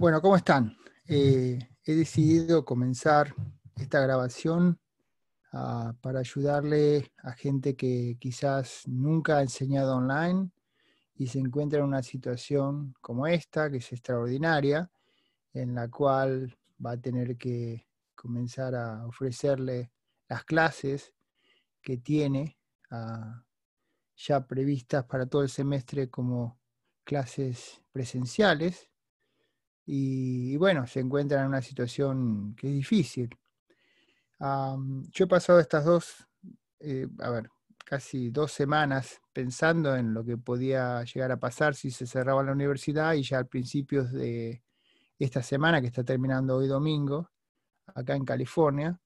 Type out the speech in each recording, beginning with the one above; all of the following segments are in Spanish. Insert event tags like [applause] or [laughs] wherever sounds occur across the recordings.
Bueno, ¿cómo están? Eh, he decidido comenzar esta grabación ah, para ayudarle a gente que quizás nunca ha enseñado online y se encuentra en una situación como esta, que es extraordinaria, en la cual va a tener que comenzar a ofrecerle las clases que tiene ah, ya previstas para todo el semestre como clases presenciales y, bueno, se encuentran en una situación que es difícil. yo he pasado estas dos, eh, a ver, casi dos semanas pensando en lo que podía llegar a pasar si se cerraba la universidad y ya al principio de esta semana que está terminando hoy domingo, acá en California,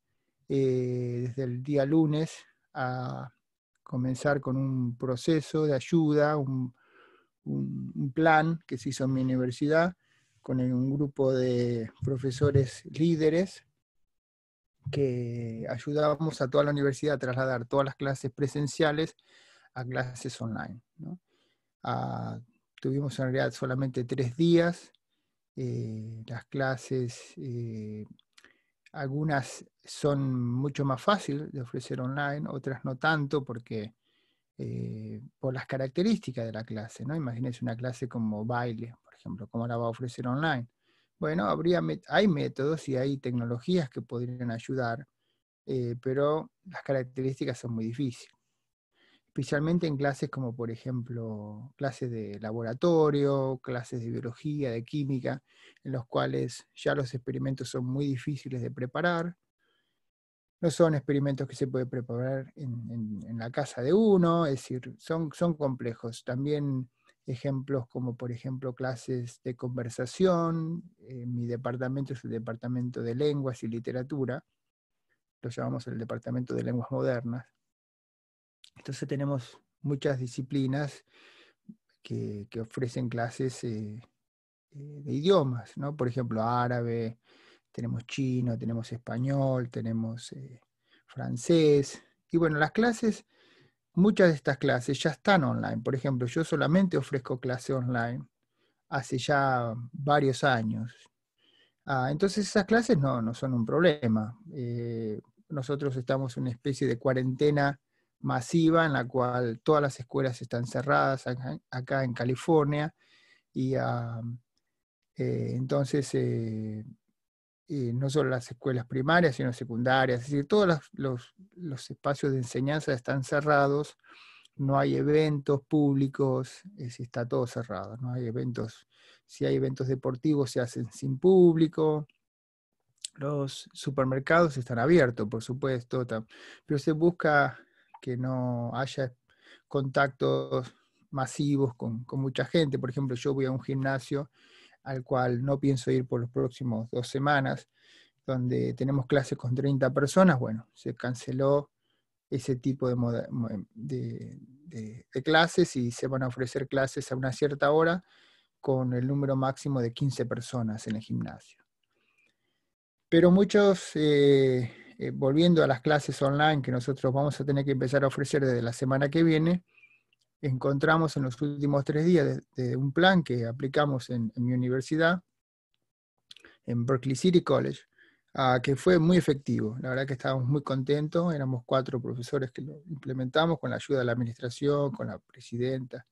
eh, desde el día lunes a comenzar con un proceso de ayuda, un, un plan que se hizo en mi universidad con un grupo de profesores líderes que ayudábamos a toda la universidad a trasladar todas las clases presenciales a clases online. Ah, tuvimos en realidad solamente tres días, eh, las clases, eh, algunas son mucho más fáciles de ofrecer online, otras no tanto porque eh, por las características de la clase, ¿no? Imagínense una clase como baile, ejemplo, cómo la va a ofrecer online. Bueno, habría, hay métodos y hay tecnologías que podrían ayudar, eh, pero las características son muy difíciles. Especialmente en clases como, por ejemplo, clases de laboratorio, clases de biología, de química, en los cuales ya los experimentos son muy difíciles de preparar. No son experimentos que se puede preparar en, la casa de uno, es decir, son, son complejos. También ejemplos como por ejemplo clases de conversación, eh, mi departamento es el departamento de lenguas y literatura, lo llamamos el departamento de lenguas modernas. Entonces tenemos muchas disciplinas que, que ofrecen clases eh, eh de idiomas, ¿no? Por ejemplo, árabe, tenemos chino, tenemos español, tenemos eh, francés. Y bueno, las clases Muchas de estas clases ya están online. Por ejemplo, yo solamente ofrezco clase online hace ya varios años. Ah, entonces esas clases no, son un problema. Eh, nosotros estamos en una especie de cuarentena masiva en la cual todas las escuelas están cerradas acá en California y ah, eh, entonces eh, eh, no solo las escuelas primarias, sino secundarias, es decir, todos los, los, espacios de enseñanza están cerrados, no hay eventos públicos, eh, está todo cerrado, no hay eventos, si hay eventos deportivos se hacen sin público, los supermercados están abiertos, por supuesto, pero se busca que no haya contactos masivos con, con mucha gente. Por ejemplo, yo voy a un gimnasio al cual no pienso ir por los próximos dos semanas, donde tenemos clases con 30 personas, bueno, se canceló ese tipo em, de, clases y se van a ofrecer clases a una cierta hora con el número máximo de 15 personas en el gimnasio. Pero muchos, eh, eh, volviendo a las clases online que nosotros vamos a tener que empezar a ofrecer desde la semana que viene, encontramos en los últimos tres días de, un plan que aplicamos en, mi universidad, en Berkeley City College, ah, que fue muy efectivo. La verdad que estábamos muy contentos, éramos cuatro profesores que lo implementamos con la ayuda de la administración, con la presidenta,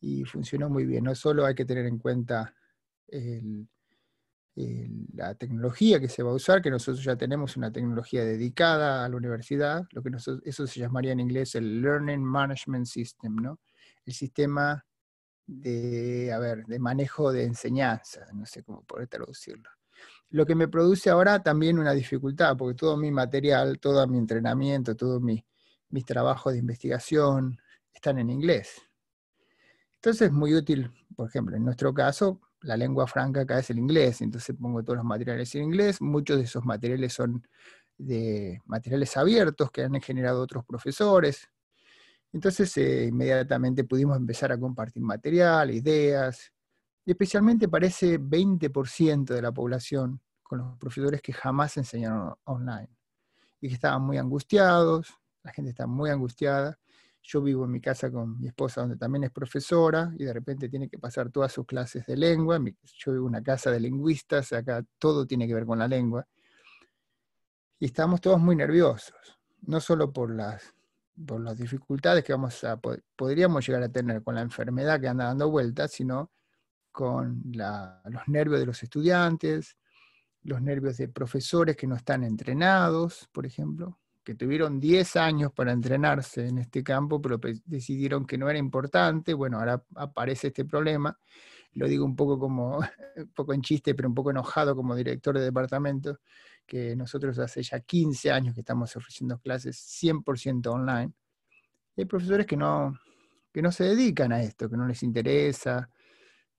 y funcionó muy bien. No solo hay que tener en cuenta la tecnología que se va a usar, que nosotros ya tenemos una tecnología dedicada a la universidad, lo que nosotros, eso se llamaría en inglés el Learning Management System, ¿no? el sistema de, a ver, de manejo de enseñanza, no sé cómo poder traducirlo. Lo que me produce ahora también una dificultad, porque todo mi material, todo mi entrenamiento, todos mi, mis trabajos de investigación están en inglés. Entonces es muy útil, por ejemplo, en nuestro caso, la lengua franca acá es el inglés, entonces pongo todos los materiales en inglés, muchos de esos materiales son de materiales abiertos que han generado otros profesores, entonces eh, inmediatamente pudimos empezar a compartir material, ideas, y especialmente para ese 20% de la población con los profesores que jamás enseñaron online y que estaban muy angustiados, la gente está muy angustiada. Yo vivo en mi casa con mi esposa, donde también es profesora, y de repente tiene que pasar todas sus clases de lengua. Yo vivo en una casa de lingüistas, acá todo tiene que ver con la lengua. Y estábamos todos muy nerviosos, no solo por las por las dificultades que vamos podríamos llegar a tener con la enfermedad que anda dando vueltas, sino con los nervios de los estudiantes, los nervios de profesores que no están entrenados, por ejemplo, que tuvieron 10 años para entrenarse en este campo, pero decidieron que no era importante. Bueno, ahora aparece este problema. Lo digo un poco como, [laughs] un poco en chiste, pero un poco enojado como director de departamento, que nosotros hace ya 15 años que estamos ofreciendo clases 100% online. hay profesores que no, que no se dedican a esto, que no les interesa.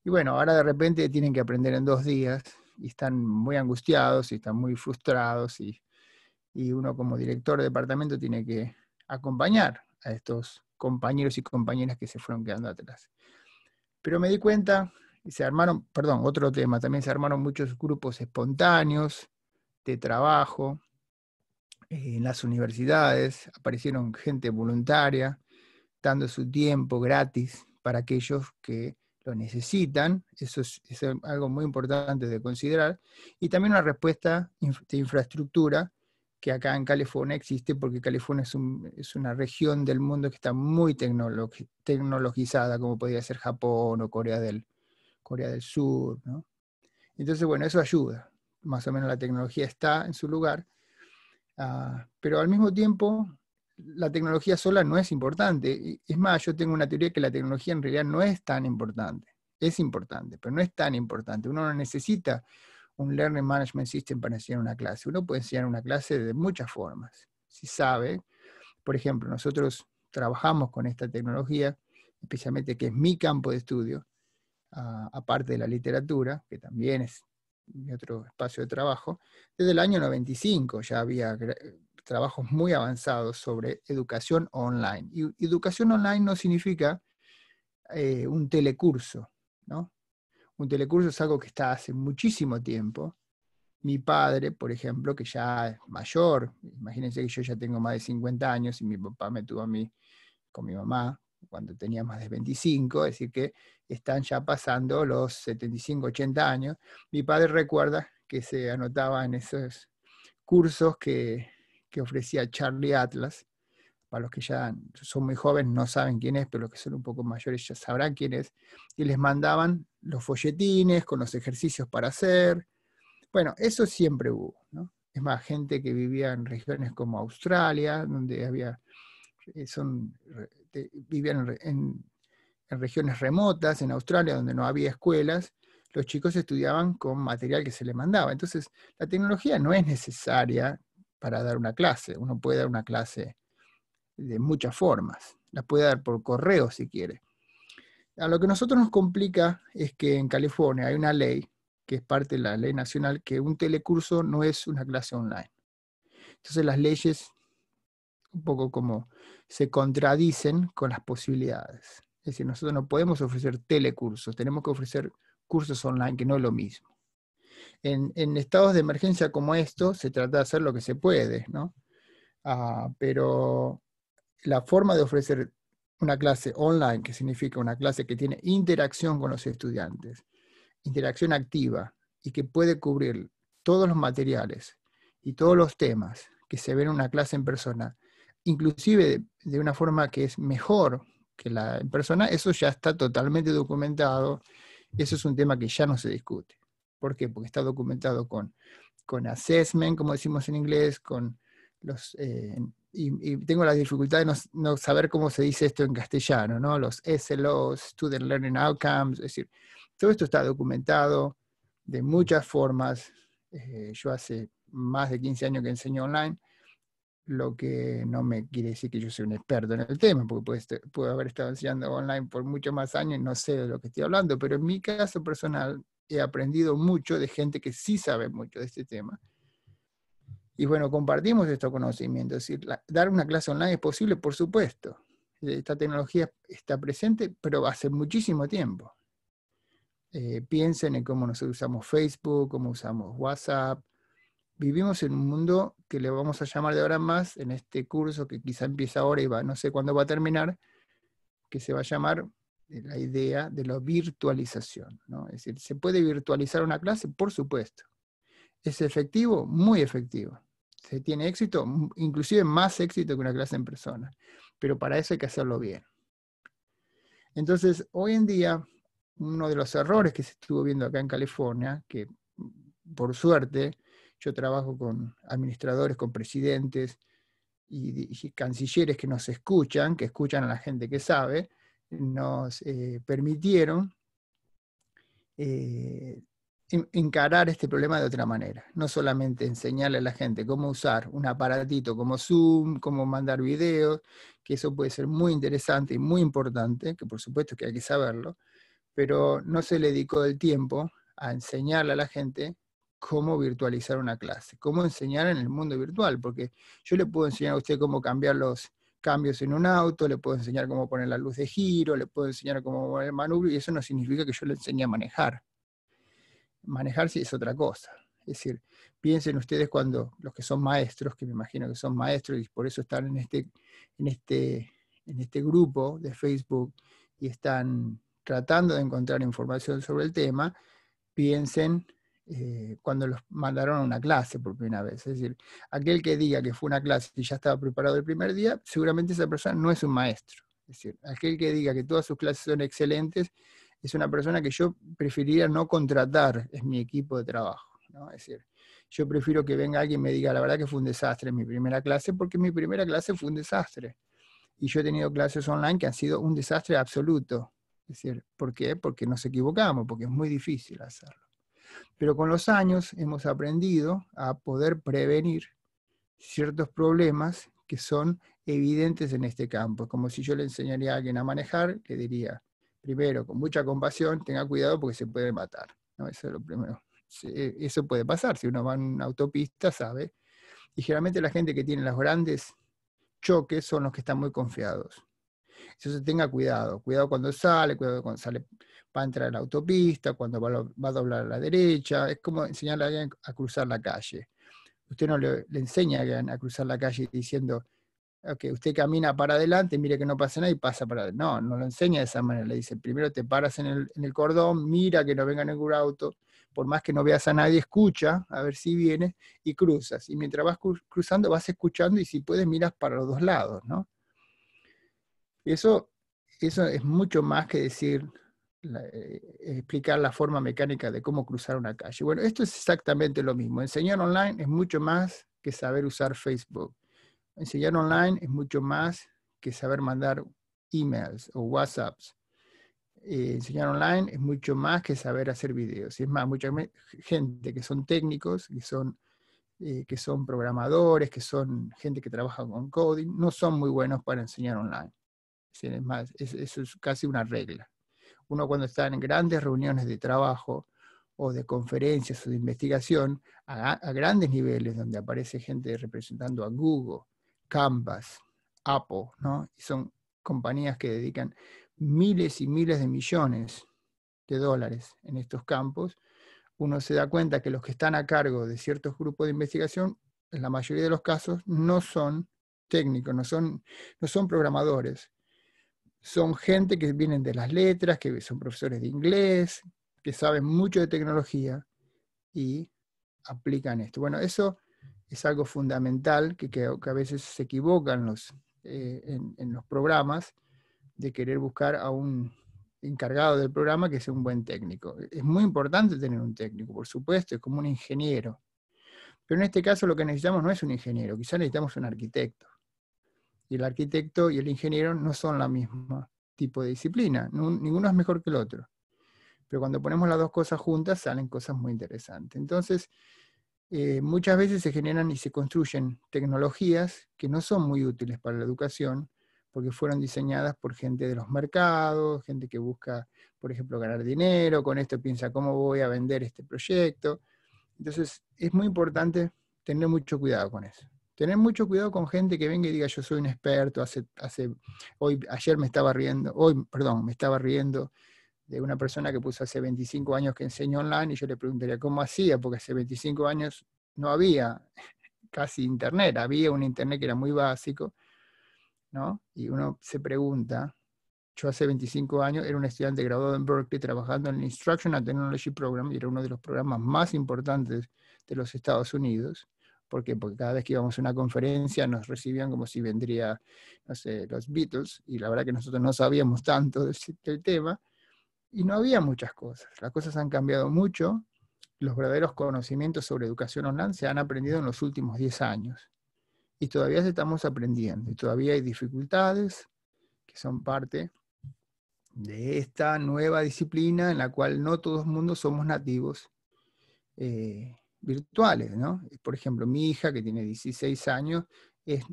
Y bueno, ahora de repente tienen que aprender en dos días y están muy angustiados y están muy frustrados y, y uno como director de departamento tiene que acompañar a estos compañeros y compañeras que se fueron quedando atrás. Pero me di cuenta, y se armaron, perdón, otro tema, también se armaron muchos grupos espontáneos, de este trabajo, eh, en las universidades, aparecieron gente voluntaria, dando su tiempo gratis para aquellos que lo necesitan, eso es, algo muy importante de considerar, y también una respuesta de infraestructura que acá en California existe porque California es, una región del mundo que está muy tecnologizada, como podría ser Japón o Corea del, Sur. Entonces, bueno, eso ayuda más o menos la tecnología está en su lugar, ah, pero al mismo tiempo la tecnología sola no es importante. Es más, yo tengo una teoría que la tecnología en realidad no es tan importante. Es importante, pero no es tan importante. Uno no necesita un Learning Management System para enseñar una clase. Uno puede enseñar una clase de muchas formas. Si sabe, por ejemplo, nosotros trabajamos con esta tecnología, especialmente que es mi campo de estudio, ah, aparte de la literatura, que también es mi otro espacio de trabajo, desde el año 95 ya había trabajos muy avanzados sobre educación online. Y educación online no significa eh, un telecurso, ¿no? Un telecurso es algo que está hace muchísimo tiempo. Mi padre, por ejemplo, que ya es mayor, imagínense que yo ya tengo más de 50 años y mi papá me tuvo a mí con mi mamá cuando tenía más de 25, es decir, que están ya pasando los 75, 80 años. Mi padre recuerda que se anotaba en esos cursos que, que ofrecía Charlie Atlas. Para los que ya son muy jóvenes no saben quién es, pero los que son un poco mayores ya sabrán quién es. Y les mandaban los folletines con los ejercicios para hacer. Bueno, eso siempre hubo. ¿no? Es más, gente que vivía en regiones como Australia, donde había eh, son, vivían en, regiones remotas, en Australia, donde no había escuelas, los chicos estudiaban con material que se les mandaba. Entonces, la tecnología no es necesaria para dar una clase. Uno puede dar una clase de muchas formas. La puede dar por correo si quiere. A lo que nosotros nos complica es que en California hay una ley, que es parte de la ley nacional, que un telecurso no es una clase online. Entonces las leyes un poco como se contradicen con las posibilidades. Es decir, nosotros no podemos ofrecer telecursos, tenemos que ofrecer cursos online, que no es lo mismo. En, estados de emergencia como esto, se trata de hacer lo que se puede, ¿no? Ah, pero la forma de ofrecer una clase online, que significa una clase que tiene interacción con los estudiantes, interacción activa y que puede cubrir todos los materiales y todos los temas que se ven en una clase en persona, inclusive de una forma que es mejor que la en persona, eso ya está totalmente documentado. Eso es un tema que ya no se discute. ¿Por qué? Porque está documentado con, con assessment, como decimos en inglés, con los... Eh, y, tengo la dificultad de no, saber cómo se dice esto en castellano, ¿no? Los SLOs, Student Learning Outcomes, es decir, todo esto está documentado de muchas formas. Eh, yo hace más de 15 años que enseño online lo que no me quiere decir que yo soy un experto en el tema, porque puedo, este, haber estado enseñando online por muchos más años y no sé de lo que estoy hablando, pero en mi caso personal he aprendido mucho de gente que sí sabe mucho de este tema. Y bueno, compartimos estos conocimientos. dar una clase online es posible, por supuesto. Esta tecnología está presente, pero hace muchísimo tiempo. Eh, piensen en cómo nosotros usamos Facebook, cómo usamos WhatsApp, vivimos en un mundo que le vamos a llamar de ahora en más, en este curso que quizá empieza ahora y va, no sé cuándo va a terminar, que se va a llamar eh, la idea de la virtualización. ¿no? Es decir, ¿se puede virtualizar una clase? Por supuesto. ¿Es efectivo? Muy efectivo. ¿Se tiene éxito? Inclusive más éxito que una clase en persona. Pero para eso hay que hacerlo bien. Entonces, hoy en día, uno de los errores que se estuvo viendo acá en California, que mm, por suerte yo trabajo con administradores, con presidentes y, cancilleres que nos escuchan, que escuchan a la gente que sabe, nos eh, permitieron eh, encarar este problema de otra manera. No solamente enseñarle a la gente cómo usar un aparatito como Zoom, cómo mandar videos, que eso puede ser muy interesante y muy importante, que por supuesto que hay que saberlo, pero no se le dedicó el tiempo a enseñarle a la gente cómo virtualizar una clase, cómo enseñar en el mundo virtual, porque yo le puedo enseñar a usted cómo cambiar los cambios en un auto, le puedo enseñar cómo poner la luz de giro, le puedo enseñar cómo mover el manubrio, y eso no significa que yo le enseñe a manejar. Manejar es otra cosa. Es decir, piensen ustedes cuando los que son maestros, que me imagino que son maestros y por eso están en este, en este, en este grupo de Facebook y están tratando de encontrar información sobre el tema, piensen eh, cuando los mandaron a una clase por primera vez. Es decir, aquel que diga que fue una clase y ya estaba preparado el primer día, seguramente esa persona no es un maestro. Es decir, aquel que diga que todas sus clases son excelentes, es una persona que yo preferiría no contratar, es mi equipo de trabajo. Es decir, yo prefiero que venga alguien y me diga, la verdad que fue un desastre mi primera clase, porque mi primera clase fue un desastre. Y yo he tenido clases online que han sido un desastre absoluto. Es decir, ¿por qué? Porque nos equivocamos, porque es muy difícil hacerlo. Pero con los años hemos aprendido a poder prevenir ciertos problemas que son evidentes en este campo. como si yo le enseñaría a alguien a manejar, le diría, primero, con mucha compasión, tenga cuidado porque se puede matar. ¿no? Eso es lo primero. Eh, eso puede pasar. Si uno va en una autopista, sabe. Y generalmente la gente que tiene los grandes choques son los que están muy confiados. Entonces tenga cuidado, cuidado cuando sale, cuidado cuando sale va a entrar a la autopista, cuando va, a doblar a la derecha, es como enseñarle a alguien a cruzar la calle. Usted no le, enseña a alguien a cruzar la calle diciendo, ok, usted camina para adelante, mire que no pasa nada y pasa para adelante. No, no lo enseña de esa manera. Le dice, primero te paras en el, cordón, mira que no venga ningún auto, por más que no veas a nadie, escucha a ver si viene y cruzas. Y mientras vas cruzando, vas escuchando y si puedes miras para los dos lados, ¿no? Eso, eso es mucho más que decir, eh, explicar la forma mecánica de cómo cruzar una calle. Bueno, esto es exactamente lo mismo. Enseñar online es mucho más que saber usar Facebook. Enseñar online es mucho más que saber mandar emails o WhatsApps. Eh, enseñar online es mucho más que saber hacer videos. es más, mucha gente que son técnicos, eh, que son, programadores, que son gente que trabaja con coding, no son muy buenos para enseñar online. Es más, eso es casi una regla. Uno cuando está en grandes reuniones de trabajo o de conferencias o de investigación a, grandes niveles donde aparece gente representando a Google, Canvas, Apple, Y son compañías que dedican miles y miles de millones de dólares en estos campos, uno se da cuenta que los que están a cargo de ciertos grupos de investigación, en la mayoría de los casos, no son técnicos, no son, no son programadores, son gente que vienen de las letras, que son profesores de inglés, que saben mucho de tecnología y aplican esto. Bueno, eso es algo fundamental que, que a veces se equivocan los, eh, en, en, los programas de querer buscar a un encargado del programa que sea un buen técnico. Es muy importante tener un técnico, por supuesto, es como un ingeniero. Pero en este caso lo que necesitamos no es un ingeniero, quizás necesitamos un arquitecto y el arquitecto y el ingeniero no son la misma tipo de disciplina, ninguno es mejor que el otro. Pero cuando ponemos las dos cosas juntas salen cosas muy interesantes. Entonces, eh, muchas veces se generan y se construyen tecnologías que no son muy útiles para la educación porque fueron diseñadas por gente de los mercados, gente que busca, por ejemplo, ganar dinero, con esto piensa cómo voy a vender este proyecto. Entonces, es muy importante tener mucho cuidado con eso. Tener mucho cuidado con gente que venga y diga yo soy un experto, hace, hoy, ayer me estaba riendo, hoy, perdón, me estaba riendo de una persona que puso hace 25 años que enseñó online y yo le preguntaría cómo hacía, porque hace 25 años no había [laughs] casi internet, había un internet que era muy básico, ¿no? Y uno se pregunta, yo hace 25 años era un estudiante graduado en Berkeley trabajando en el Instructional Technology Program y era uno de los programas más importantes de los Estados Unidos. Porque cada vez que íbamos a una conferencia nos recibían como si vendría, no sé, los Beatles, y la verdad que nosotros no sabíamos tanto del, tema, y no había muchas cosas. Las cosas han cambiado mucho, los verdaderos conocimientos sobre educación online se han aprendido en los últimos 10 años, y todavía estamos aprendiendo, y todavía hay dificultades que son parte de esta nueva disciplina en la cual no todos somos nativos. Eh, virtuales, Por ejemplo, mi hija, que tiene 16 años, es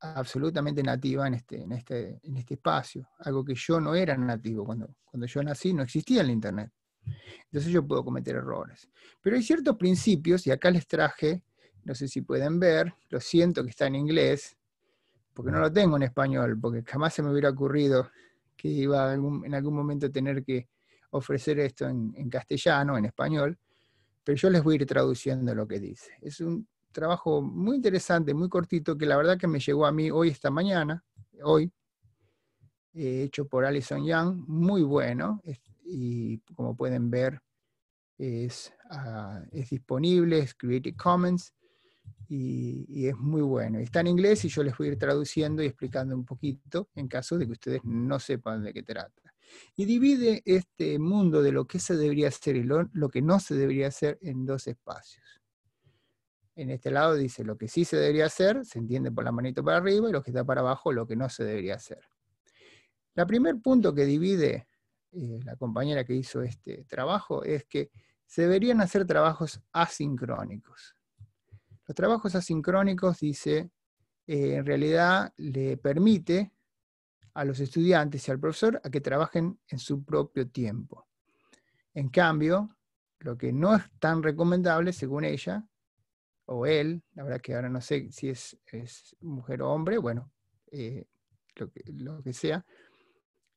absolutamente nativa en este, este, en este espacio, algo que yo no era nativo cuando, cuando yo nací, no existía en Internet. Entonces yo puedo cometer errores. Pero hay ciertos principios, y acá les traje, no sé si pueden ver, lo siento que está en inglés, porque no lo tengo en español, porque jamás se me hubiera ocurrido que iba en algún momento a tener que ofrecer esto en, en castellano, en español, pero yo les voy a ir traduciendo lo que dice. Es un trabajo muy interesante, muy cortito, que la verdad que me llegó a mí hoy, esta mañana, hoy, eh, hecho por Alison Young, muy bueno, y como pueden ver, es, ah, disponible, es Creative Commons, y, es muy bueno. Está en inglés y yo les voy a ir traduciendo y explicando un poquito en caso de que ustedes no sepan de qué trata. Y divide este mundo de lo que se debería hacer y lo, que no se debería hacer en dos espacios. En este lado dice lo que sí se debería hacer, se entiende por la manito para arriba, y lo que está para abajo, lo que no se debería hacer. El primer punto que divide eh, la compañera que hizo este trabajo es que se deberían hacer trabajos asincrónicos. Los trabajos asincrónicos, dice, eh, en realidad le permite a los estudiantes y al profesor a que trabajen en su propio tiempo. En cambio, lo que no es tan recomendable, según ella, o él, la verdad que ahora no sé si es, mujer o hombre, bueno, eh, lo, que, sea,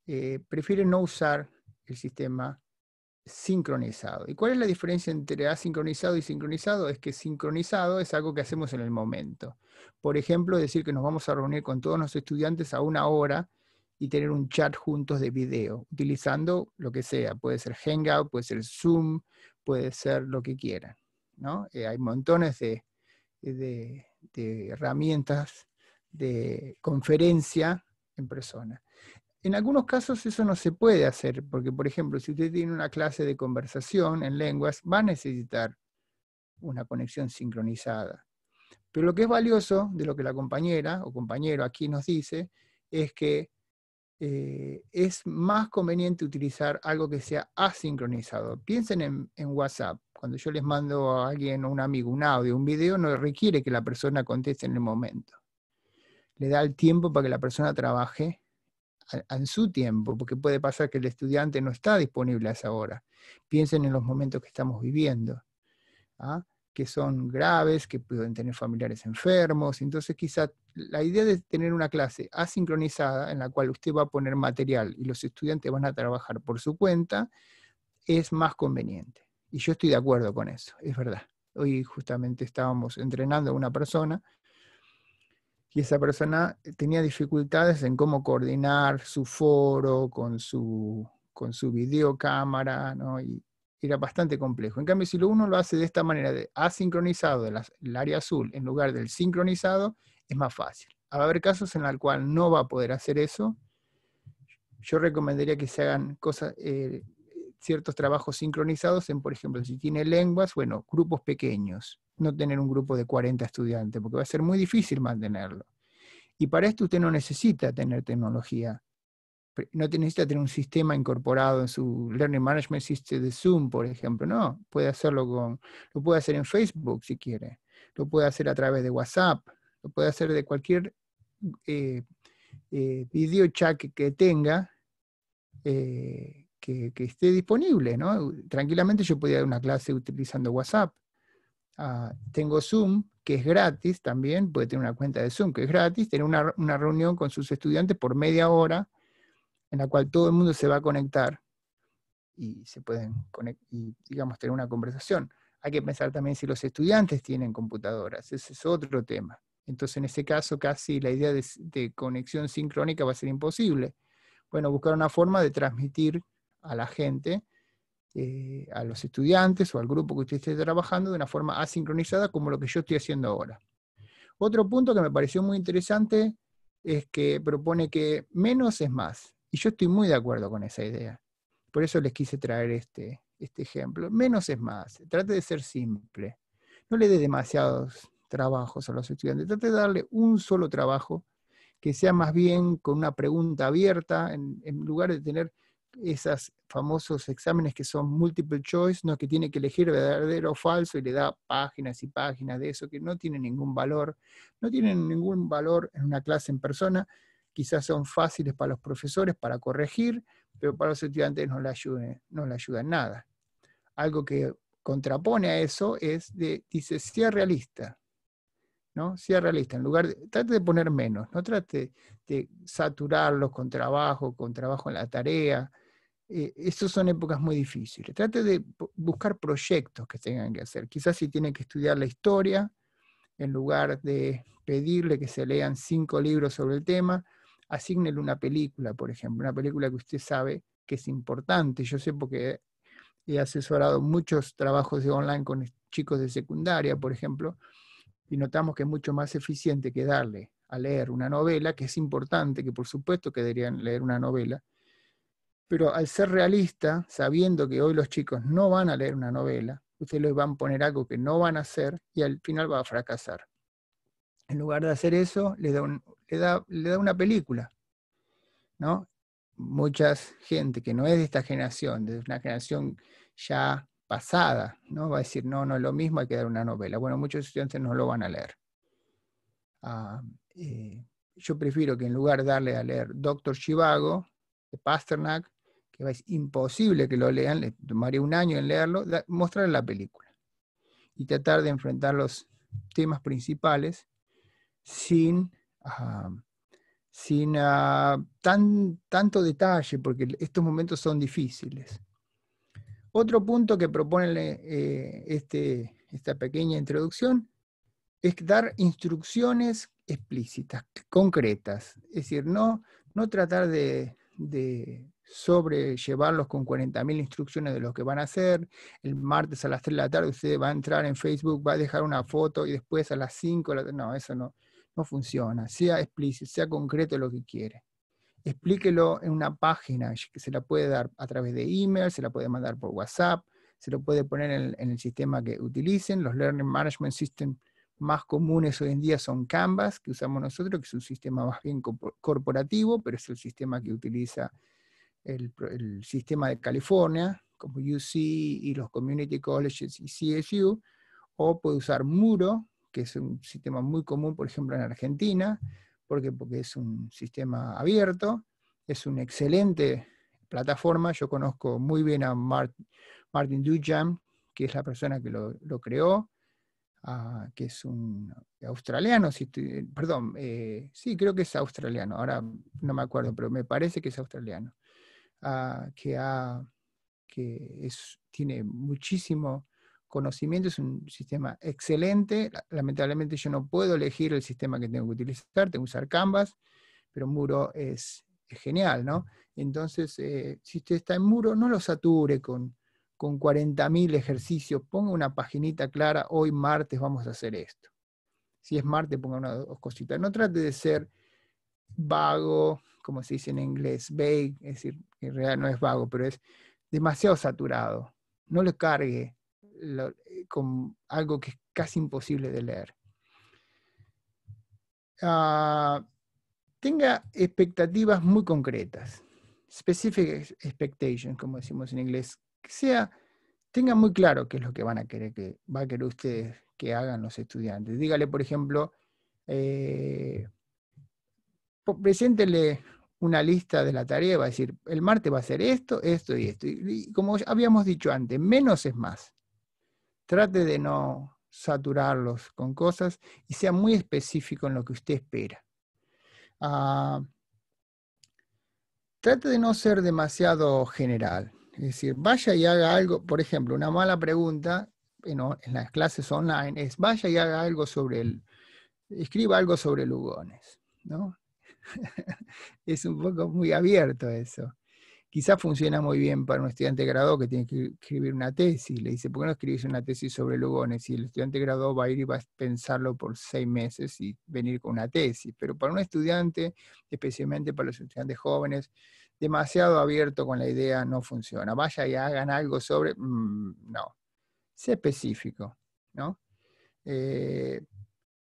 eh, prefiere no usar el sistema sincronizado. ¿Y cuál es la diferencia entre asincronizado y sincronizado? Es que sincronizado es algo que hacemos en el momento. Por ejemplo, decir que nos vamos a reunir con todos los estudiantes a una hora y tener un chat juntos de video, utilizando lo que sea. Puede ser Hangout, puede ser Zoom, puede ser lo que quieran. ¿no? Eh, hay montones de herramientas de conferencia en persona. En algunos casos eso no se puede hacer, porque por ejemplo, si usted tiene una clase de conversación en lenguas, va a necesitar una conexión sincronizada. Pero lo que es valioso de lo que la compañera o compañero aquí nos dice es que eh, es más conveniente utilizar algo que sea asincronizado. Piensen en, WhatsApp. Cuando yo les mando a alguien, un amigo, un audio, un video, no requiere que la persona conteste en el momento. Le da el tiempo para que la persona trabaje en su tiempo, porque puede pasar que el estudiante no está disponible a esa hora. Piensen en los momentos que estamos viviendo. ¿ah? que son graves, que pueden tener familiares enfermos. Entonces, quizá la idea de tener una clase asincronizada en la cual usted va a poner material y los estudiantes van a trabajar por su cuenta es más conveniente. Y yo estoy de acuerdo con eso, es verdad. Hoy justamente estábamos entrenando a una persona y esa persona tenía dificultades en cómo coordinar su foro con su, con su videocámara, ¿no? Y era bastante complejo. En cambio, si uno lo hace de esta manera, de asincronizado el, área azul en lugar del sincronizado, es más fácil. Va a haber casos en los cuales no va a poder hacer eso. Yo recomendaría que se hagan cosas, eh, ciertos trabajos sincronizados en, por ejemplo, si tiene lenguas, bueno, grupos pequeños. No tener un grupo de 40 estudiantes, porque va a ser muy difícil mantenerlo. Y para esto usted no necesita tener tecnología no necesita tener un sistema incorporado en su Learning Management System de Zoom, por ejemplo. No, puede hacerlo con, lo puede hacer en Facebook si quiere, lo puede hacer a través de WhatsApp, lo puede hacer de cualquier eh, eh, video chat que tenga eh, que, esté disponible, Tranquilamente yo podría dar una clase utilizando WhatsApp. Ah, tengo Zoom, que es gratis también, puede tener una cuenta de Zoom que es gratis, tener una reunión con sus estudiantes por media hora en la cual todo el mundo se va a conectar y se pueden y, digamos, tener una conversación. Hay que pensar también si los estudiantes tienen computadoras, ese es otro tema. Entonces, en ese caso, casi la idea de, conexión sincrónica va a ser imposible. Bueno, buscar una forma de transmitir a la gente, eh, a los estudiantes o al grupo que usted esté trabajando de una forma asincronizada como lo que yo estoy haciendo ahora. Otro punto que me pareció muy interesante es que propone que menos es más. Y yo estoy muy de acuerdo con esa idea. Por eso les quise traer este, este ejemplo. Menos es más. Trate de ser simple. No le dé demasiados trabajos a los estudiantes. Trate de darle un solo trabajo que sea más bien con una pregunta abierta, en, lugar de tener esos famosos exámenes que son multiple choice, no que tiene que elegir verdadero o falso y le da páginas y páginas de eso que no tienen ningún valor, no tienen ningún valor en una clase en persona, quizás son fáciles para los profesores para corregir, pero para los estudiantes no le ayuda no le nada. Algo que contrapone a eso es de, dice, sea realista, ¿no? Sea realista, en lugar trate de poner menos, no trate de saturarlos con trabajo, con trabajo en la tarea. Eh, son épocas muy difíciles. Trate de buscar proyectos que tengan que hacer. Quizás si tienen que estudiar la historia, en lugar de pedirle que se lean cinco libros sobre el tema, asignele una película, por ejemplo, una película que usted sabe que es importante. Yo sé porque he asesorado muchos trabajos de online con chicos de secundaria, por ejemplo, y notamos que es mucho más eficiente que darle a leer una novela, que es importante, que por supuesto que deberían leer una novela, pero al ser realista, sabiendo que hoy los chicos no van a leer una novela, ustedes les van a poner algo que no van a hacer y al final va a fracasar. En lugar de hacer eso, les da un, le da, una película, ¿no? Mucha gente que no es de esta generación, de una generación ya pasada, ¿no? Va a decir, no, no es lo mismo, hay que dar una novela. Bueno, muchos estudiantes no lo van a leer. Ah, eh, yo prefiero que en lugar de darle a leer Doctor Chivago, de Pasternak, que es imposible que lo lean, le tomaría un año en leerlo, mostrar la película y tratar de enfrentar los temas principales sin sin ah, tan, tanto detalle, porque estos momentos son difíciles. Otro punto que propone eh, este, esta pequeña introducción es dar instrucciones explícitas, concretas. Es decir, no, no tratar de, de sobrellevarlos con 40.000 instrucciones de lo que van a hacer. El martes a las 3 de la tarde usted va a entrar en Facebook, va a dejar una foto y después a las 5, no, eso no, no funciona. Sea explícito, sea concreto lo que quiere. Explíquelo en una página que se la puede dar a través de email, se la puede mandar por WhatsApp, se lo puede poner en el, sistema que utilicen. Los Learning Management Systems más comunes hoy en día son Canvas, que usamos nosotros, que es un sistema más bien corporativo, pero es el sistema que utiliza el, el sistema de California, como UC y los Community Colleges y CSU, o puede usar Muro, que es un sistema muy común, por ejemplo, en Argentina, porque, porque es un sistema abierto, es una excelente plataforma. Yo conozco muy bien a Martin Dujan, que es la persona que lo, creó, ah, que es un australiano, perdón, eh, sí, creo que es australiano, ahora no me acuerdo, pero me parece que es australiano, ah, que, que es, tiene muchísimo conocimiento es un sistema excelente. Lamentablemente yo no puedo elegir el sistema que tengo que utilizar, tengo que usar Canvas, pero Muro es, genial, ¿no? Entonces, eh, si usted está en Muro, no lo sature con, con 40.000 ejercicios, ponga una paginita clara, hoy martes vamos a hacer esto. Si es martes, ponga una dos cositas. No trate de ser vago, como se dice en inglés, vague, es decir, en realidad no es vago, pero es demasiado saturado. No le cargue eh, con algo que es casi imposible de leer. Ah, tenga expectativas muy concretas, specific expectations, como decimos en inglés, que sea, tenga muy claro qué es lo que van a querer que va a querer ustedes que hagan los estudiantes. Dígale, por ejemplo, eh, preséntele una lista de la tarea, va a decir, el martes va a ser esto, esto y esto. y como habíamos dicho antes, menos es más. Trate de no saturarlos con cosas y sea muy específico en lo que usted espera. Ah, trate de no ser demasiado general. Es decir, vaya y haga algo, por ejemplo, una mala pregunta en, las clases online es, vaya y haga algo sobre el, escriba algo sobre Lugones, ¿no? [laughs] es un poco muy abierto eso. Quizás funciona muy bien para un estudiante graduado que tiene que escribir una tesis. Le dice, ¿por qué no escribís una tesis sobre Lugones? Y el estudiante graduado va a ir y va a pensarlo por seis meses y venir con una tesis. Pero para un estudiante, especialmente para los estudiantes jóvenes, demasiado abierto con la idea no funciona. Vaya y hagan algo sobre... Mm, no. Sé específico, eh,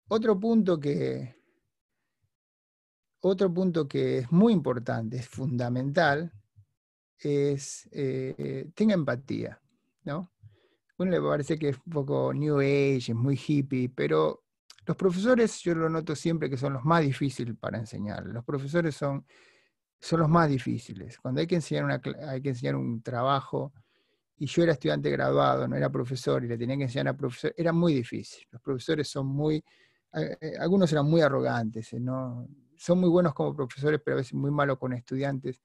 otro punto que... Otro punto que es muy importante, es fundamental, es eh, tenga empatía, ¿no? Uno le parece que es un poco New Age, es muy hippie, pero los profesores yo lo noto siempre que son los más difíciles para enseñar. Los profesores son, son los más difíciles. Cuando hay que, enseñar una, hay que enseñar un trabajo, y yo era estudiante graduado, no era profesor, y le tenía que enseñar a profesor, era muy difícil. Los profesores son muy, eh, algunos eran muy arrogantes, ¿eh? ¿no? son muy buenos como profesores, pero a veces muy malos con estudiantes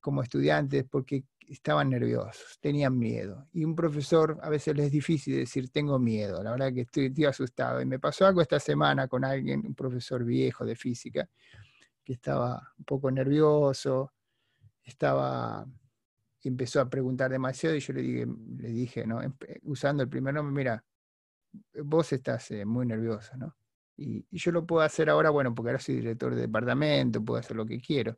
como estudiantes porque estaban nerviosos, tenían miedo. Y un profesor a veces les es difícil decir, tengo miedo, la verdad que estoy, asustado. Y me pasó algo esta semana con alguien, un profesor viejo de física, que estaba un poco nervioso, estaba empezó a preguntar demasiado y yo le dije, le dije ¿no? usando el primer nombre, mira, vos estás eh, muy nervioso, ¿no? y yo lo puedo hacer ahora, bueno, porque ahora soy director de departamento, puedo hacer lo que quiero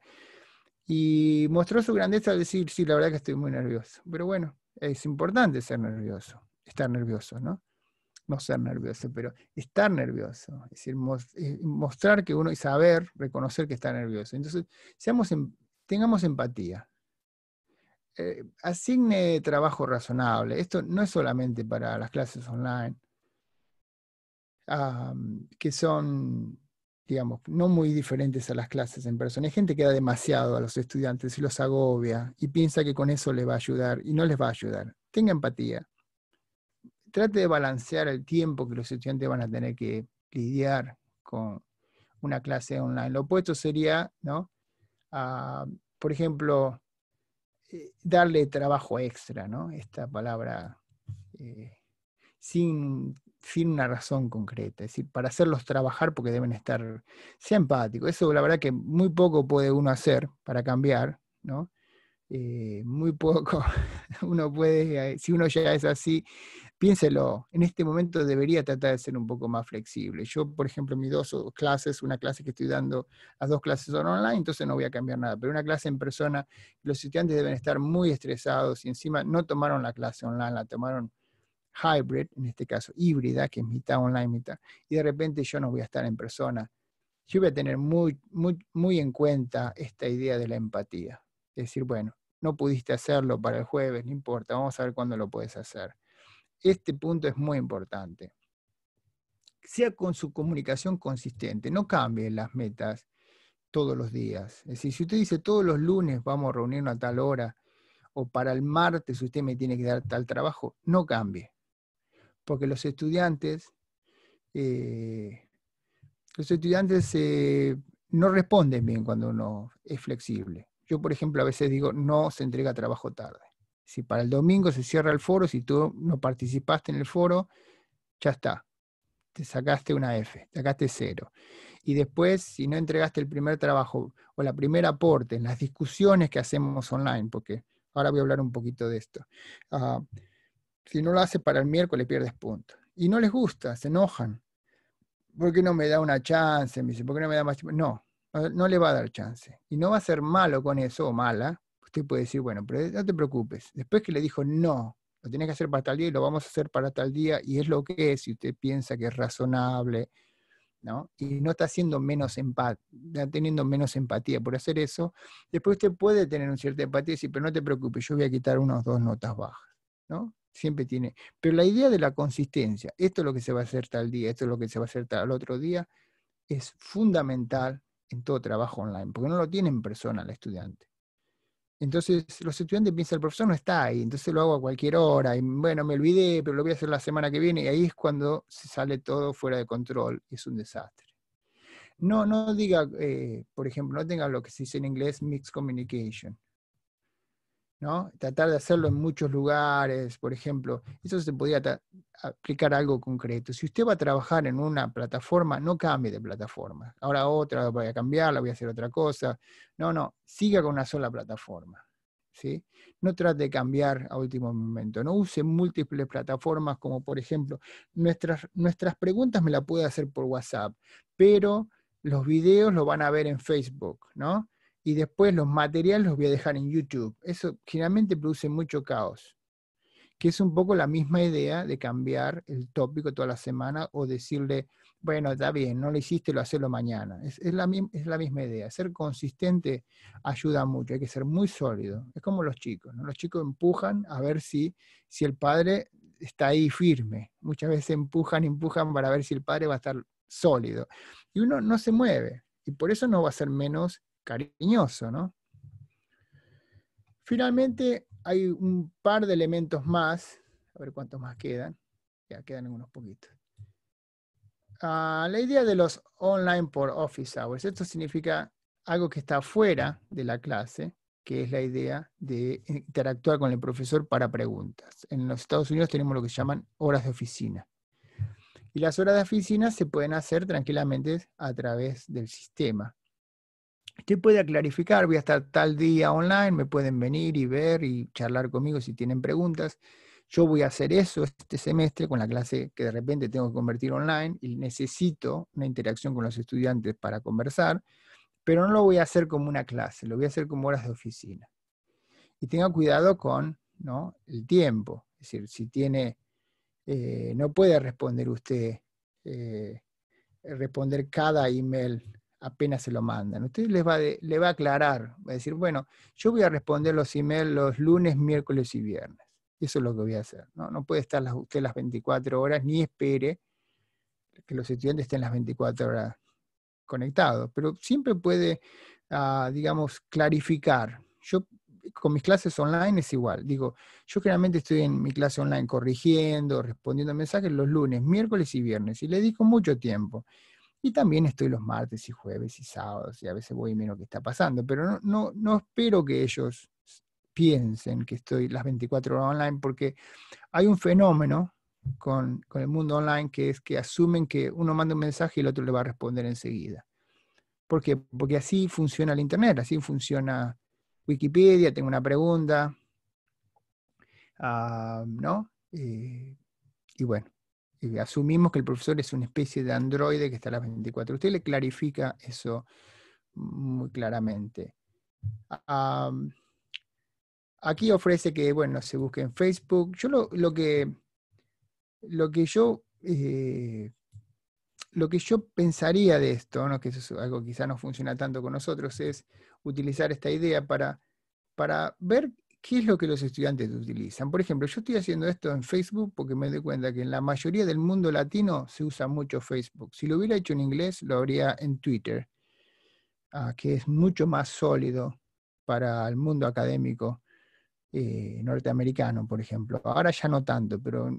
y mostró su grandeza al decir, sí, la verdad que estoy muy nervioso. Pero bueno, es importante ser nervioso, estar nervioso, ¿no? No ser nervioso, pero estar nervioso. Es decir, eh, mostrar que uno, y saber, reconocer que está nervioso. Entonces, seamos, em-, tengamos empatía. Eh, asigne trabajo razonable. Esto no es solamente para las clases online, que son digamos, no muy diferentes a las clases en persona. Hay gente que da demasiado a los estudiantes y los agobia y piensa que con eso les va a ayudar y no les va a ayudar. Tenga empatía. Trate de balancear el tiempo que los estudiantes van a tener que lidiar con una clase online. Lo opuesto sería, ¿no? por ejemplo, eh, darle trabajo extra, ¿no? Esta palabra eh, sin sin una razón concreta, es decir, para hacerlos trabajar porque deben estar, sea empático, eso la verdad que muy poco puede uno hacer para cambiar, ¿no? Eh, muy poco, [laughs] uno puede, eh, si uno ya es así, piénselo, en este momento debería tratar de ser un poco más flexible. Yo, por ejemplo, mis dos clases, una clase que estoy dando, las dos clases son online, entonces no voy a cambiar nada, pero una clase en persona, los estudiantes deben estar muy estresados y encima no tomaron la clase online, la tomaron hybrid, en este caso híbrida, que es mitad online, mitad, y de repente yo no voy a estar en persona. Yo voy a tener muy, muy, muy en cuenta esta idea de la empatía. Es decir, bueno, no pudiste hacerlo para el jueves, no importa, vamos a ver cuándo lo puedes hacer. Este punto es muy importante. Sea con su comunicación consistente, no cambie las metas todos los días. Es decir, si usted dice todos los lunes vamos a reunirnos a tal hora, o para el martes usted me tiene que dar tal trabajo, no cambie porque los estudiantes, eh, los estudiantes eh, no responden bien cuando uno es flexible. Yo, por ejemplo, a veces digo, no se entrega trabajo tarde. Si para el domingo se cierra el foro, si tú no participaste en el foro, ya está. Te sacaste una F, sacaste cero. Y después, si no entregaste el primer trabajo o la primer aporte en las discusiones que hacemos online, porque ahora voy a hablar un poquito de esto. Ah, si no lo hace para el miércoles pierdes puntos. Y no les gusta, se enojan. ¿Por qué no me da una chance? Me dice, ¿por qué no me da más No, no le va a dar chance. Y no va a ser malo con eso o mala. Usted puede decir, bueno, pero no te preocupes. Después que le dijo no, lo tenés que hacer para tal día y lo vamos a hacer para tal día y es lo que es, si usted piensa que es razonable, ¿no? Y no está haciendo menos empatía, está teniendo menos empatía por hacer eso. Después usted puede tener un cierta empatía y decir, pero no te preocupes, yo voy a quitar unas dos notas bajas, ¿no? siempre tiene. Pero la idea de la consistencia, esto es lo que se va a hacer tal día, esto es lo que se va a hacer tal otro día, es fundamental en todo trabajo online, porque no lo tiene en persona el estudiante. Entonces los estudiantes piensan, el profesor no está ahí, entonces lo hago a cualquier hora, y bueno, me olvidé, pero lo voy a hacer la semana que viene, y ahí es cuando se sale todo fuera de control, es un desastre. No, no diga, eh, por ejemplo, no tenga lo que se dice en inglés mixed communication. Tratar de hacerlo en muchos lugares, por ejemplo. Eso se podría aplicar algo concreto. Si usted va a trabajar en una plataforma, no cambie de plataforma. Ahora otra, voy a cambiarla, voy a hacer otra cosa. No, no, siga con una sola plataforma. ¿sí? No trate de cambiar a último momento. No use múltiples plataformas como, por ejemplo, nuestras, nuestras preguntas me las puede hacer por WhatsApp, pero los videos los van a ver en Facebook, ¿no? y después los materiales los voy a dejar en YouTube. Eso generalmente produce mucho caos, que es un poco la misma idea de cambiar el tópico toda la semana o decirle, bueno, está bien, no lo hiciste, lo hacelo mañana. Es, es, la, misma idea. Ser consistente ayuda mucho, hay que ser muy sólido. Es como los chicos, Los chicos empujan a ver si, si el padre está ahí firme. Muchas veces empujan, empujan para ver si el padre va a estar sólido. Y uno no se mueve. Y por eso no va a ser menos cariñoso, ¿no? Finalmente, hay un par de elementos más, a ver cuántos más quedan, ya quedan unos poquitos. Ah, la idea de los online por office hours, esto significa algo que está fuera de la clase, que es la idea de interactuar con el profesor para preguntas. En los Estados Unidos tenemos lo que se llaman horas de oficina. Y las horas de oficina se pueden hacer tranquilamente a través del sistema. Usted puede clarificar, voy a estar tal día online, me pueden venir y ver y charlar conmigo si tienen preguntas. Yo voy a hacer eso este semestre con la clase que de repente tengo que convertir online y necesito una interacción con los estudiantes para conversar, pero no lo voy a hacer como una clase, lo voy a hacer como horas de oficina. Y tenga cuidado con el tiempo. Es decir, si tiene, eh, no puede responder usted, eh, responder cada email apenas se lo mandan. Usted les va, le va a aclarar, va a decir, bueno, yo voy a responder los emails los lunes, miércoles y viernes. Eso es lo que voy a hacer. No, no puede estar las, usted las 24 horas, ni espere que los estudiantes estén las 24 horas conectados, pero siempre puede, ah, digamos, clarificar. Yo con mis clases online es igual. Digo, yo generalmente estoy en mi clase online corrigiendo, respondiendo mensajes los lunes, miércoles y viernes, y le dedico mucho tiempo. Y también estoy los martes y jueves y sábados y a veces voy y miro qué está pasando, pero no, no, no espero que ellos piensen que estoy las 24 horas online porque hay un fenómeno con, el mundo online que es que asumen que uno manda un mensaje y el otro le va a responder enseguida. ¿Por qué? Porque así funciona el Internet, así funciona Wikipedia, tengo una pregunta, ah, ¿no? Eh, y bueno, eh, asumimos que el profesor es una especie de androide que está a las 24. Usted le clarifica eso muy claramente. aquí ofrece que, bueno, se busque en Facebook. Yo lo, que, lo que yo... Eh, lo que yo pensaría de esto, que eso es algo que quizá no funciona tanto con nosotros, es utilizar esta idea para, para ver ¿qué es lo que los estudiantes utilizan? Por ejemplo, yo estoy haciendo esto en Facebook porque me doy cuenta que en la mayoría del mundo latino se usa mucho Facebook. Si lo hubiera hecho en inglés, lo habría en Twitter, ah, que es mucho más sólido para el mundo académico eh, norteamericano, por ejemplo. Ahora ya no tanto, pero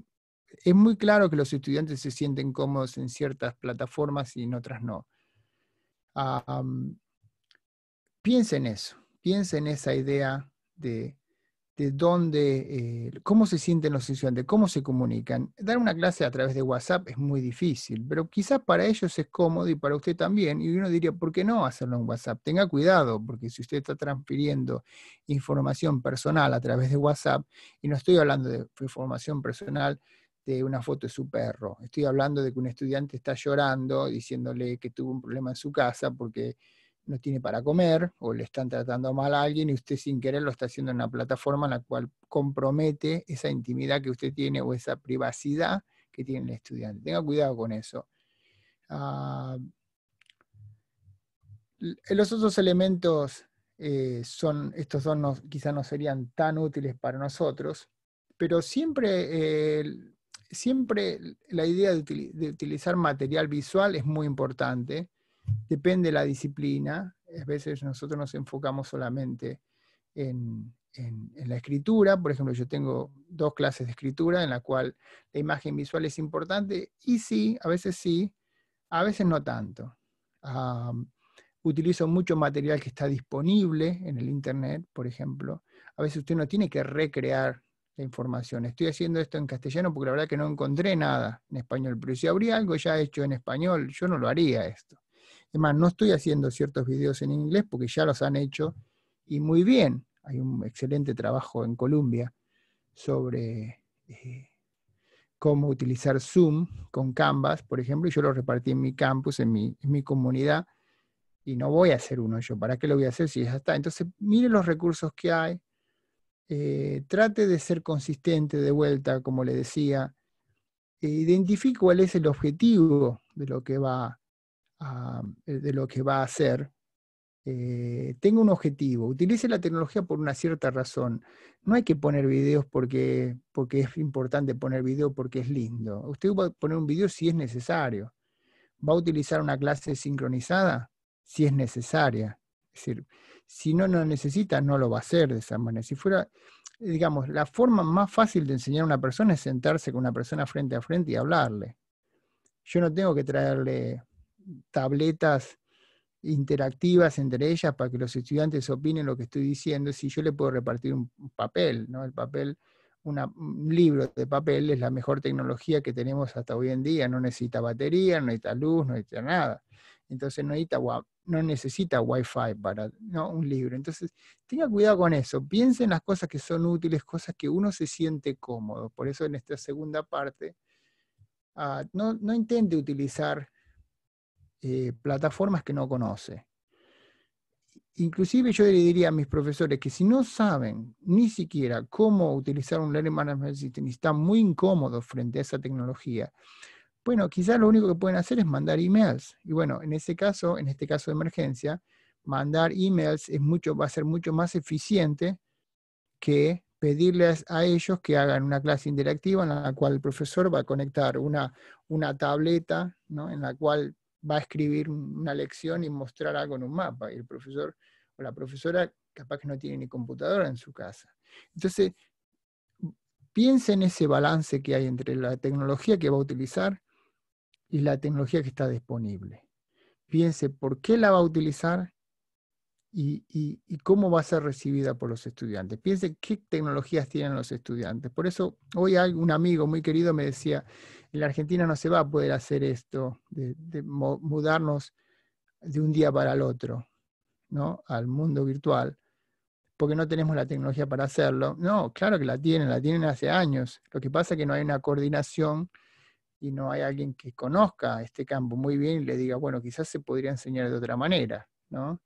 es muy claro que los estudiantes se sienten cómodos en ciertas plataformas y en otras no. Ah, mm, Piensa en eso, eso, piensen esa idea de de dónde, eh, cómo se sienten los estudiantes, cómo se comunican. Dar una clase a través de WhatsApp es muy difícil, pero quizás para ellos es cómodo y para usted también. Y uno diría, ¿por qué no hacerlo en WhatsApp? Tenga cuidado, porque si usted está transfiriendo información personal a través de WhatsApp, y no estoy hablando de información personal de una foto de su perro, estoy hablando de que un estudiante está llorando, diciéndole que tuvo un problema en su casa porque no tiene para comer o le están tratando mal a alguien y usted sin querer lo está haciendo en una plataforma en la cual compromete esa intimidad que usted tiene o esa privacidad que tiene el estudiante. Tenga cuidado con eso. Ah, los otros elementos eh, son, estos dos quizás no serían tan útiles para nosotros, pero siempre, eh, siempre la idea de utilizar material visual es muy importante depende de la disciplina. A veces nosotros nos enfocamos solamente en, la escritura. Por ejemplo, yo tengo dos clases de escritura en la cual la imagen visual es importante y sí, a veces sí, a veces no tanto. utilizo mucho material que está disponible en el Internet, por ejemplo. A veces usted no tiene que recrear la información. Estoy haciendo esto en castellano porque la verdad que no encontré nada en español, pero si habría algo ya hecho en español, yo no lo haría esto. Es no estoy haciendo ciertos videos en inglés porque ya los han hecho y muy bien. Hay un excelente trabajo en Colombia sobre eh, cómo utilizar Zoom con Canvas, por ejemplo, y yo lo repartí en mi campus, en mi, comunidad, y no voy a hacer uno yo. ¿Para qué lo voy a hacer si ya está? Entonces, mire los recursos que hay, eh, trate de ser consistente de vuelta, como le decía, e identifique cuál es el objetivo de lo que va Ah, eh, de lo que va a hacer, eh, Tengo un objetivo, utilice la tecnología por una cierta razón. No hay que poner videos porque, porque es importante poner video porque es lindo. Usted va a poner un video si es necesario. Va a utilizar una clase sincronizada si es necesaria. Es decir, si no lo necesita, no lo va a hacer de esa manera. Si fuera, digamos, la forma más fácil de enseñar a una persona es sentarse con una persona frente a frente y hablarle. Yo no tengo que traerle tabletas interactivas entre ellas para que los estudiantes opinen lo que estoy diciendo, si yo le puedo repartir un papel, El papel, un libro de papel es la mejor tecnología que tenemos hasta hoy en día, no necesita batería, no necesita luz, no necesita nada. Entonces no necesita, no necesita wifi para un libro. Entonces, tenga cuidado con eso, piensen las cosas que son útiles, cosas que uno se siente cómodo. Por eso en esta segunda parte, ah, no, no intente utilizar eh, plataformas que no conoce. Inclusive yo le diría a mis profesores que si no saben ni siquiera cómo utilizar un Learning Management System y están muy incómodos frente a esa tecnología, bueno, quizás lo único que pueden hacer es mandar emails. Y bueno, en ese caso, en este caso de emergencia, mandar emails es mucho, va a ser mucho más eficiente que pedirles a ellos que hagan una clase interactiva en la cual el profesor va a conectar una, una tableta en la cual va a escribir una lección y mostrar algo en un mapa, y el profesor o la profesora capaz que no tiene ni computadora en su casa. Entonces, piense en ese balance que hay entre la tecnología que va a utilizar y la tecnología que está disponible. Piense por qué la va a utilizar y, cómo va a ser recibida por los estudiantes. Piense qué tecnologías tienen los estudiantes. Por eso hoy un amigo muy querido me decía, en la Argentina no se va a poder hacer esto, de, de mudarnos de un día para el otro, ¿no? Al mundo virtual porque no tenemos la tecnología para hacerlo. No, claro que la tienen, la tienen hace años. Lo que pasa es que no hay una coordinación y no hay alguien que conozca este campo muy bien y le diga, bueno, quizás se podría enseñar de otra manera, ¿no?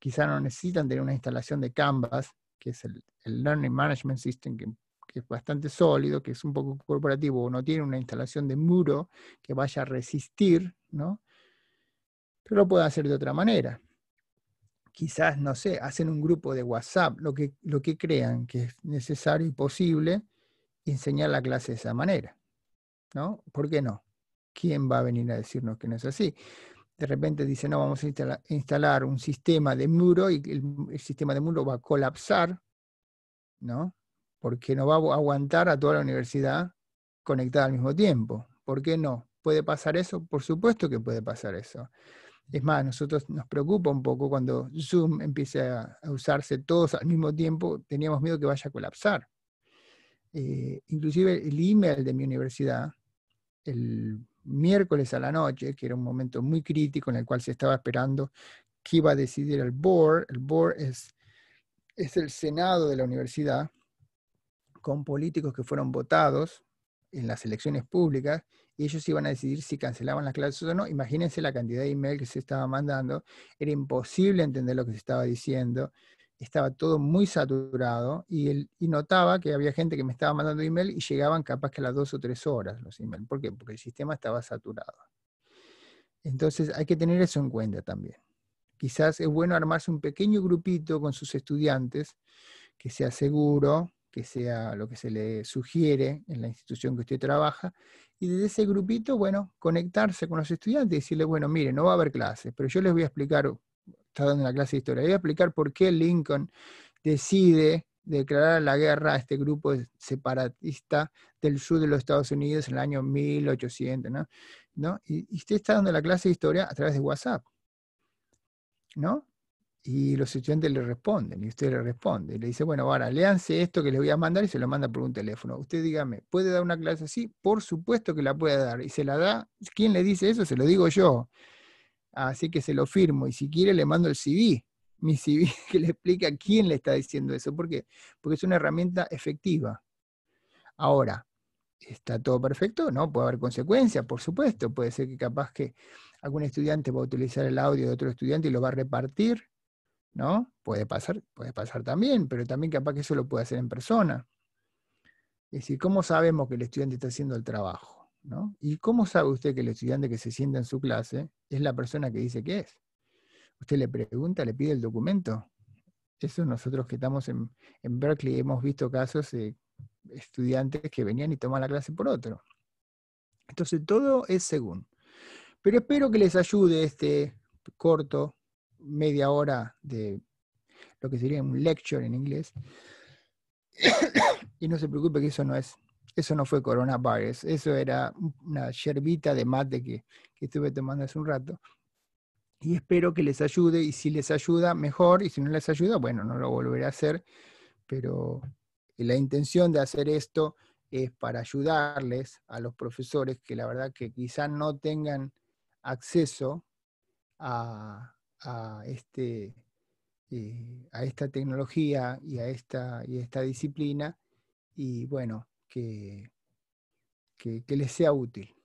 Quizás no necesitan tener una instalación de Canvas, que es el, Learning Management System, que, es bastante sólido, que es un poco corporativo, o no tiene una instalación de muro que vaya a resistir, ¿no? Pero lo puede hacer de otra manera. Quizás, no sé, hacen un grupo de WhatsApp, lo que, lo que crean que es necesario y posible enseñar la clase de esa manera, ¿no? ¿Por qué no? ¿Quién va a venir a decirnos que no es así? de repente dice, no, vamos a instalar un sistema de muro y el, sistema de muro va a colapsar, ¿no? Porque no va a aguantar a toda la universidad conectada al mismo tiempo. ¿Por qué no? ¿Puede pasar eso? Por supuesto que puede pasar eso. Es más, nosotros nos preocupa un poco cuando Zoom empiece a, usarse todos al mismo tiempo, teníamos miedo que vaya a colapsar. Eh, inclusive el email de mi universidad, el miércoles a la noche, que era un momento muy crítico en el cual se estaba esperando qué iba a decidir el board. El board es, es el Senado de la universidad con políticos que fueron votados en las elecciones públicas y ellos iban a decidir si cancelaban las clases o no. Imagínense la cantidad de email que se estaba mandando, era imposible entender lo que se estaba diciendo, estaba todo muy saturado y, y notaba que había gente que me estaba mandando email y llegaban capaz que a las dos o tres horas los emails. ¿Por qué? Porque el sistema estaba saturado. Entonces hay que tener eso en cuenta también. Quizás es bueno armarse un pequeño grupito con sus estudiantes que sea seguro, que sea lo que se le sugiere en la institución que usted trabaja, y desde ese grupito, bueno, conectarse con los estudiantes y decirle, bueno, mire, no va a haber clases, pero yo les voy a explicar está dando la clase de historia. Voy a explicar por qué Lincoln decide declarar la guerra a este grupo separatista del sur de los Estados Unidos en el año 1800, ¿no? ¿No? Y, usted está dando la clase de historia a través de WhatsApp, ¿no? Y los estudiantes le responden, y usted le responde, y le dice, bueno, ahora léanse esto que les voy a mandar y se lo manda por un teléfono. Usted dígame, ¿puede dar una clase así? Por supuesto que la puede dar, y se la da, ¿quién le dice eso? Se lo digo yo. Así que se lo firmo y si quiere le mando el CV, mi CV [laughs] que le explica a quién le está diciendo eso. ¿Por qué? Porque es una herramienta efectiva. Ahora, ¿está todo perfecto? No, puede haber consecuencias, por supuesto. Puede ser que capaz que algún estudiante va a utilizar el audio de otro estudiante y lo va a repartir, ¿no? Puede pasar, puede pasar también, pero también capaz que eso lo puede hacer en persona. Es decir, ¿cómo sabemos que el estudiante está haciendo el trabajo? ¿Y cómo sabe usted que el estudiante que se sienta en su clase es la persona que dice que es? Usted le pregunta, le pide el documento. Eso nosotros que estamos en, en Berkeley hemos visto casos de estudiantes que venían y tomaban la clase por otro. Entonces todo es según. Pero espero que les ayude este corto, media hora de lo que sería un lecture en inglés. [coughs] y no se preocupe que eso no es eso no fue Corona coronavirus, eso era una yerbita de mate que, estuve tomando hace un rato. Y espero que les ayude, y si les ayuda, mejor, y si no les ayuda, bueno, no lo volveré a hacer, pero la intención de hacer esto es para ayudarles a los profesores que la verdad que quizás no tengan acceso a, este, eh, a esta tecnología y a esta, y a esta disciplina. Y bueno, que, que, les sea útil.